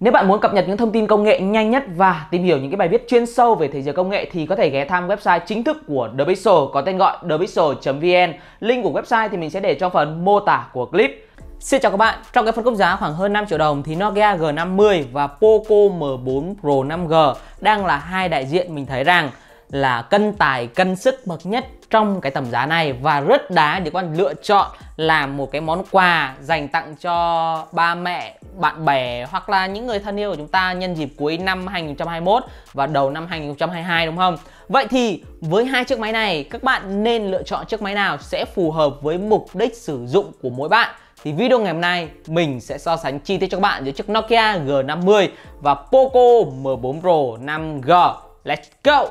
Nếu bạn muốn cập nhật những thông tin công nghệ nhanh nhất và tìm hiểu những cái bài viết chuyên sâu về thế giới công nghệ thì có thể ghé thăm website chính thức của The Pixel có tên gọi thepixel.vn. Link của website thì mình sẽ để trong phần mô tả của clip. Xin chào các bạn, trong cái phân khúc giá khoảng hơn 5 triệu đồng thì Nokia G50 và Poco M4 Pro 5G đang là hai đại diện mình thấy rằng là cân tài cân sức bậc nhất trong cái tầm giá này và rất đáng để con lựa chọn làm một cái món quà dành tặng cho ba mẹ, bạn bè hoặc là những người thân yêu của chúng ta nhân dịp cuối năm 2021 và đầu năm 2022 đúng không? Vậy thì với hai chiếc máy này các bạn nên lựa chọn chiếc máy nào sẽ phù hợp với mục đích sử dụng của mỗi bạn thì video ngày hôm nay mình sẽ so sánh chi tiết cho các bạn giữa chiếc Nokia G50 và Poco M4 Pro 5G. Let's go!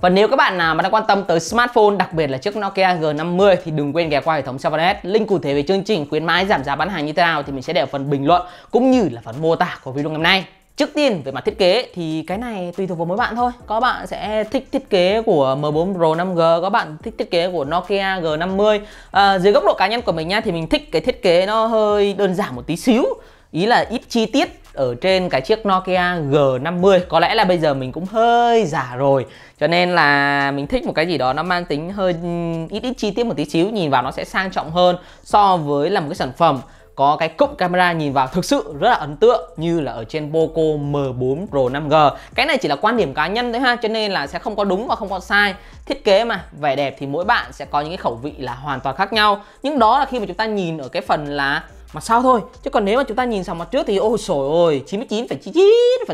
Và nếu các bạn nào mà đang quan tâm tới smartphone, đặc biệt là chiếc Nokia G50 thì đừng quên ghé qua hệ thống 7 Link cụ thể về chương trình khuyến mãi giảm giá bán hàng như thế nào thì mình sẽ để ở phần bình luận cũng như là phần mô tả của video ngày hôm nay. Trước tiên về mặt thiết kế thì cái này tùy thuộc vào mỗi bạn thôi Có bạn sẽ thích thiết kế của M4 Pro 5G Có bạn thích thiết kế của Nokia G50 à, Dưới góc độ cá nhân của mình nha thì mình thích cái thiết kế nó hơi đơn giản một tí xíu Ý là ít chi tiết ở trên cái chiếc Nokia G50 có lẽ là bây giờ mình cũng hơi già rồi cho nên là mình thích một cái gì đó nó mang tính hơi ít ít chi tiết một tí xíu nhìn vào nó sẽ sang trọng hơn so với là một cái sản phẩm có cái cụm camera nhìn vào thực sự rất là ấn tượng như là ở trên Poco M4 Pro 5G. Cái này chỉ là quan điểm cá nhân thôi ha, cho nên là sẽ không có đúng và không có sai. Thiết kế mà, vẻ đẹp thì mỗi bạn sẽ có những cái khẩu vị là hoàn toàn khác nhau. Nhưng đó là khi mà chúng ta nhìn ở cái phần là mặt sau thôi chứ còn nếu mà chúng ta nhìn sang mặt trước thì ôi sồi ôi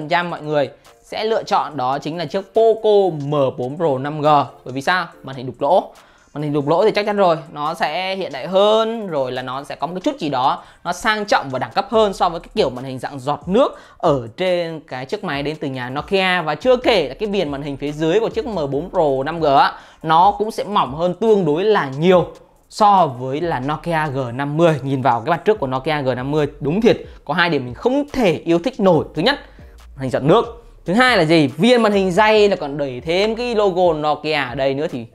trăm mọi người sẽ lựa chọn đó chính là chiếc Poco M4 Pro 5G bởi vì sao màn hình đục lỗ màn hình đục lỗ thì chắc chắn rồi nó sẽ hiện đại hơn rồi là nó sẽ có một cái chút gì đó nó sang trọng và đẳng cấp hơn so với cái kiểu màn hình dạng giọt nước ở trên cái chiếc máy đến từ nhà Nokia và chưa kể là cái viền màn hình phía dưới của chiếc M4 Pro 5G nó cũng sẽ mỏng hơn tương đối là nhiều so với là Nokia G50 nhìn vào cái mặt trước của Nokia G50 đúng thiệt có hai điểm mình không thể yêu thích nổi thứ nhất hình dạng nước thứ hai là gì viên màn hình dây là còn đẩy thêm cái logo Nokia ở đây nữa thì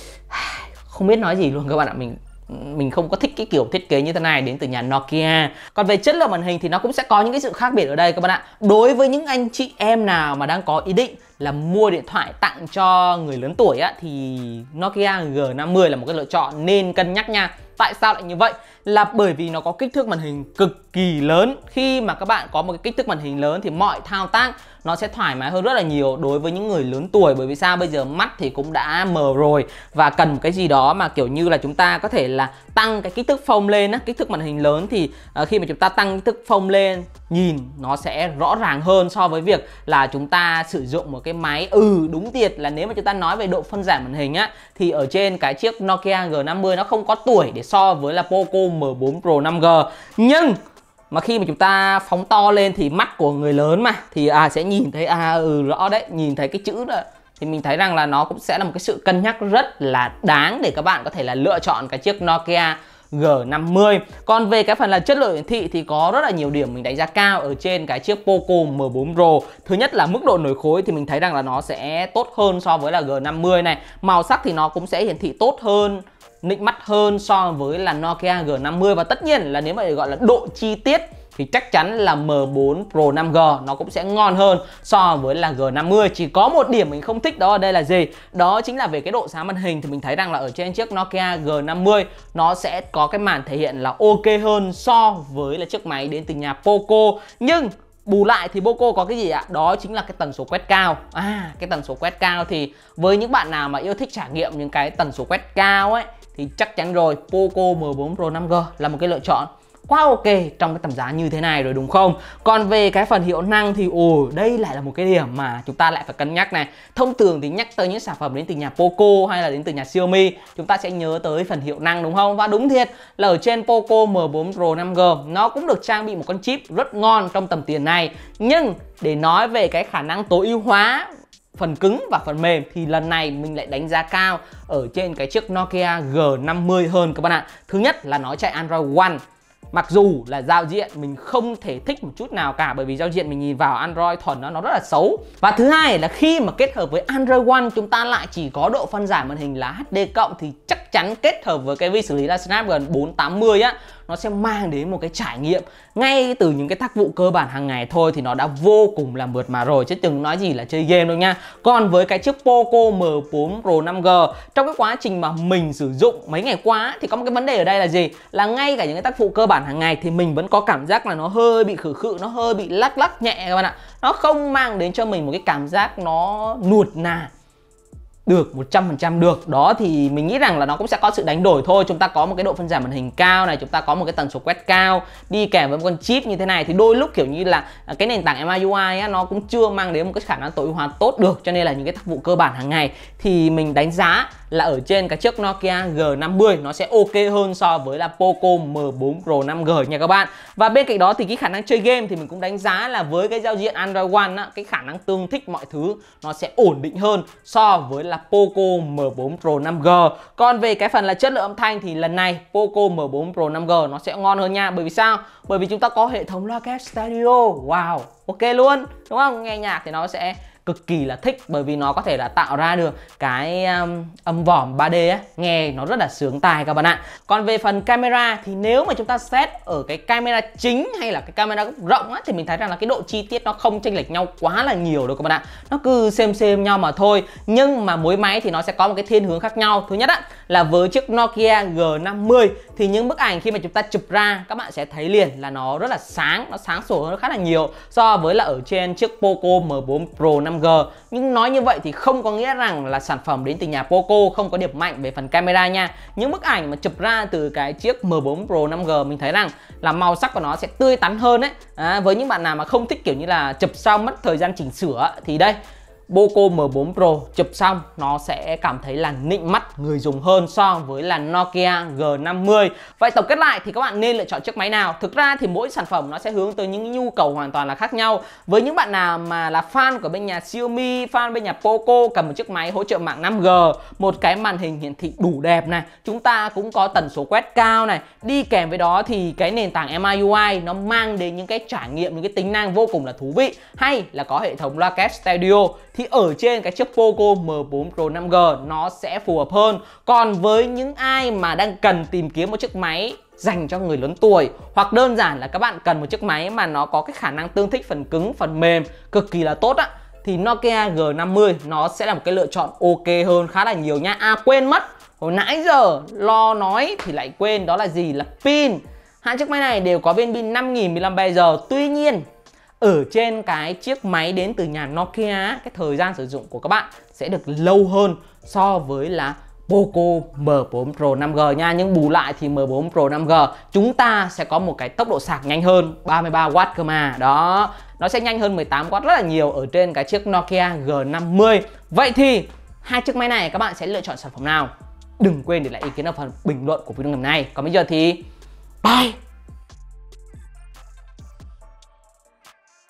không biết nói gì luôn các bạn ạ mình mình không có thích cái kiểu thiết kế như thế này đến từ nhà Nokia còn về chất lượng màn hình thì nó cũng sẽ có những cái sự khác biệt ở đây các bạn ạ đối với những anh chị em nào mà đang có ý định là mua điện thoại tặng cho người lớn tuổi á thì Nokia G50 là một cái lựa chọn nên cân nhắc nha. Tại sao lại như vậy? Là bởi vì nó có kích thước màn hình cực kỳ lớn. Khi mà các bạn có một cái kích thước màn hình lớn thì mọi thao tác nó sẽ thoải mái hơn rất là nhiều đối với những người lớn tuổi bởi vì sao bây giờ mắt thì cũng đã mờ rồi và cần một cái gì đó mà kiểu như là chúng ta có thể là tăng cái kích thước phông lên á, kích thước màn hình lớn thì ờ, khi mà chúng ta tăng kích thước phông lên nhìn nó sẽ rõ ràng hơn so với việc là chúng ta sử dụng một cái cái máy ừ đúng tiệt là nếu mà chúng ta nói về độ phân giải màn hình á thì ở trên cái chiếc Nokia G50 nó không có tuổi để so với là Poco M4 Pro 5G nhưng mà khi mà chúng ta phóng to lên thì mắt của người lớn mà thì à sẽ nhìn thấy à ừ rõ đấy nhìn thấy cái chữ đó thì mình thấy rằng là nó cũng sẽ là một cái sự cân nhắc rất là đáng để các bạn có thể là lựa chọn cái chiếc Nokia G50 Còn về cái phần là chất lượng hiển thị thì có rất là nhiều điểm mình đánh giá cao ở trên cái chiếc Poco M4 Pro Thứ nhất là mức độ nổi khối thì mình thấy rằng là nó sẽ tốt hơn so với là G50 này Màu sắc thì nó cũng sẽ hiển thị tốt hơn nịnh mắt hơn so với là Nokia G50 và tất nhiên là nếu mà gọi là độ chi tiết thì chắc chắn là M4 Pro 5G nó cũng sẽ ngon hơn so với là G50 chỉ có một điểm mình không thích đó ở đây là gì đó chính là về cái độ sáng màn hình thì mình thấy rằng là ở trên chiếc Nokia G50 nó sẽ có cái màn thể hiện là ok hơn so với là chiếc máy đến từ nhà Poco nhưng bù lại thì Boco có cái gì ạ? Đó chính là cái tần số quét cao. À, cái tần số quét cao thì với những bạn nào mà yêu thích trải nghiệm những cái tần số quét cao ấy thì chắc chắn rồi Poco M4 Pro 5G là một cái lựa chọn quá ok trong cái tầm giá như thế này rồi đúng không? Còn về cái phần hiệu năng thì ồ đây lại là một cái điểm mà chúng ta lại phải cân nhắc này. Thông thường thì nhắc tới những sản phẩm đến từ nhà Poco hay là đến từ nhà Xiaomi, chúng ta sẽ nhớ tới phần hiệu năng đúng không? Và đúng thiệt là ở trên Poco M4 Pro 5G nó cũng được trang bị một con chip rất ngon trong tầm tiền này. Nhưng để nói về cái khả năng tối ưu hóa phần cứng và phần mềm thì lần này mình lại đánh giá cao ở trên cái chiếc Nokia G50 hơn các bạn ạ. Thứ nhất là nó chạy Android One Mặc dù là giao diện mình không thể thích một chút nào cả bởi vì giao diện mình nhìn vào Android thuần nó nó rất là xấu. Và thứ hai là khi mà kết hợp với Android One chúng ta lại chỉ có độ phân giải màn hình là HD cộng thì chắc chắn kết hợp với cái vi xử lý là Snapdragon 480 á nó sẽ mang đến một cái trải nghiệm ngay từ những cái tác vụ cơ bản hàng ngày thôi thì nó đã vô cùng là mượt mà rồi chứ đừng nói gì là chơi game đâu nha còn với cái chiếc Poco M4 Pro 5G trong cái quá trình mà mình sử dụng mấy ngày qua thì có một cái vấn đề ở đây là gì là ngay cả những cái tác vụ cơ bản hàng ngày thì mình vẫn có cảm giác là nó hơi bị khử khự nó hơi bị lắc lắc nhẹ các bạn ạ nó không mang đến cho mình một cái cảm giác nó nuột nà được 100% được đó thì mình nghĩ rằng là nó cũng sẽ có sự đánh đổi thôi chúng ta có một cái độ phân giải màn hình cao này chúng ta có một cái tần số quét cao đi kèm với một con chip như thế này thì đôi lúc kiểu như là à, cái nền tảng MIUI á, nó cũng chưa mang đến một cái khả năng tối ưu hóa tốt được cho nên là những cái tác vụ cơ bản hàng ngày thì mình đánh giá là ở trên cái chiếc Nokia G50 nó sẽ ok hơn so với là Poco M4 Pro 5G nha các bạn và bên cạnh đó thì cái khả năng chơi game thì mình cũng đánh giá là với cái giao diện Android One á, cái khả năng tương thích mọi thứ nó sẽ ổn định hơn so với là Poco M4 Pro 5G còn về cái phần là chất lượng âm thanh thì lần này Poco M4 Pro 5G nó sẽ ngon hơn nha bởi vì sao bởi vì chúng ta có hệ thống loa kép stereo wow ok luôn đúng không nghe nhạc thì nó sẽ cực kỳ là thích bởi vì nó có thể là tạo ra được cái um, âm vòm 3D ấy, nghe nó rất là sướng tai các bạn ạ. Còn về phần camera thì nếu mà chúng ta xét ở cái camera chính hay là cái camera góc rộng á thì mình thấy rằng là cái độ chi tiết nó không chênh lệch nhau quá là nhiều đâu các bạn ạ. Nó cứ xem xem nhau mà thôi. Nhưng mà mỗi máy thì nó sẽ có một cái thiên hướng khác nhau. Thứ nhất á là với chiếc Nokia G50 thì những bức ảnh khi mà chúng ta chụp ra các bạn sẽ thấy liền là nó rất là sáng, nó sáng sủa hơn khá là nhiều so với là ở trên chiếc Poco M4 Pro 5 dòng G nhưng nói như vậy thì không có nghĩa rằng là sản phẩm đến từ nhà Poco không có điểm mạnh về phần camera nha những bức ảnh mà chụp ra từ cái chiếc M4 Pro 5G mình thấy rằng là màu sắc của nó sẽ tươi tắn hơn đấy à, với những bạn nào mà không thích kiểu như là chụp sau mất thời gian chỉnh sửa thì đây Poco M4 Pro chụp xong nó sẽ cảm thấy là nịnh mắt người dùng hơn so với là Nokia G50 Vậy tổng kết lại thì các bạn nên lựa chọn chiếc máy nào Thực ra thì mỗi sản phẩm nó sẽ hướng tới những nhu cầu hoàn toàn là khác nhau Với những bạn nào mà là fan của bên nhà Xiaomi, fan bên nhà Poco cầm một chiếc máy hỗ trợ mạng 5G Một cái màn hình hiển thị đủ đẹp này Chúng ta cũng có tần số quét cao này Đi kèm với đó thì cái nền tảng MIUI nó mang đến những cái trải nghiệm, những cái tính năng vô cùng là thú vị Hay là có hệ thống loa kép stereo thì thì ở trên cái chiếc Poco M4 Pro 5G nó sẽ phù hợp hơn. Còn với những ai mà đang cần tìm kiếm một chiếc máy dành cho người lớn tuổi hoặc đơn giản là các bạn cần một chiếc máy mà nó có cái khả năng tương thích phần cứng, phần mềm cực kỳ là tốt á thì Nokia G50 nó sẽ là một cái lựa chọn ok hơn khá là nhiều nha. À quên mất, hồi nãy giờ lo nói thì lại quên đó là gì là pin. Hai chiếc máy này đều có viên pin 5000 mAh. Tuy nhiên, ở trên cái chiếc máy đến từ nhà Nokia cái thời gian sử dụng của các bạn sẽ được lâu hơn so với là Poco M4 Pro 5G nha Nhưng bù lại thì M4 Pro 5G Chúng ta sẽ có một cái tốc độ sạc nhanh hơn 33W cơ mà Đó Nó sẽ nhanh hơn 18W rất là nhiều Ở trên cái chiếc Nokia G50 Vậy thì hai chiếc máy này các bạn sẽ lựa chọn sản phẩm nào Đừng quên để lại ý kiến ở phần bình luận của video ngày hôm nay Còn bây giờ thì Bye